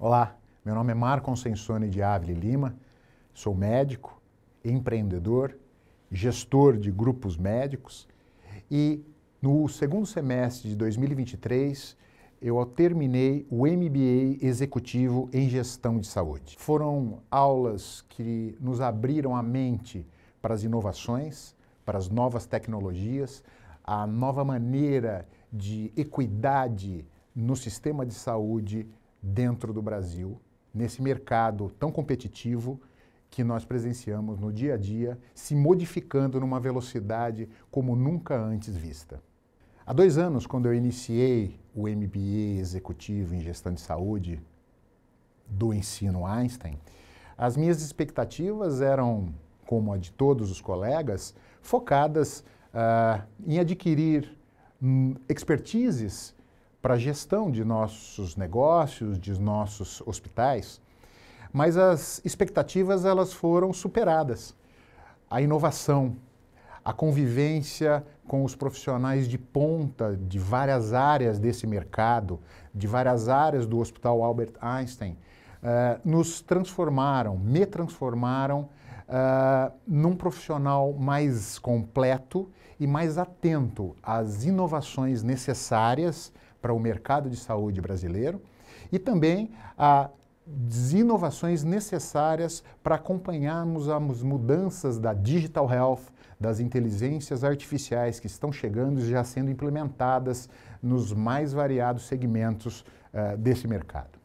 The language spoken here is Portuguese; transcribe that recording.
Olá, meu nome é Marco Consensone de Ávila Lima, sou médico, empreendedor, gestor de grupos médicos e no segundo semestre de 2023 eu terminei o MBA Executivo em Gestão de Saúde. Foram aulas que nos abriram a mente para as inovações, para as novas tecnologias, a nova maneira de equidade no sistema de saúde dentro do Brasil, nesse mercado tão competitivo que nós presenciamos no dia a dia, se modificando numa velocidade como nunca antes vista. Há dois anos, quando eu iniciei o MBA Executivo em Gestão de Saúde do Ensino Einstein, as minhas expectativas eram, como a de todos os colegas, focadas uh, em adquirir hum, expertises para a gestão de nossos negócios, de nossos hospitais, mas as expectativas elas foram superadas. A inovação, a convivência com os profissionais de ponta de várias áreas desse mercado, de várias áreas do Hospital Albert Einstein, uh, nos transformaram, me transformaram uh, num profissional mais completo e mais atento às inovações necessárias para o mercado de saúde brasileiro e também a inovações necessárias para acompanharmos as mudanças da digital health, das inteligências artificiais que estão chegando e já sendo implementadas nos mais variados segmentos uh, desse mercado.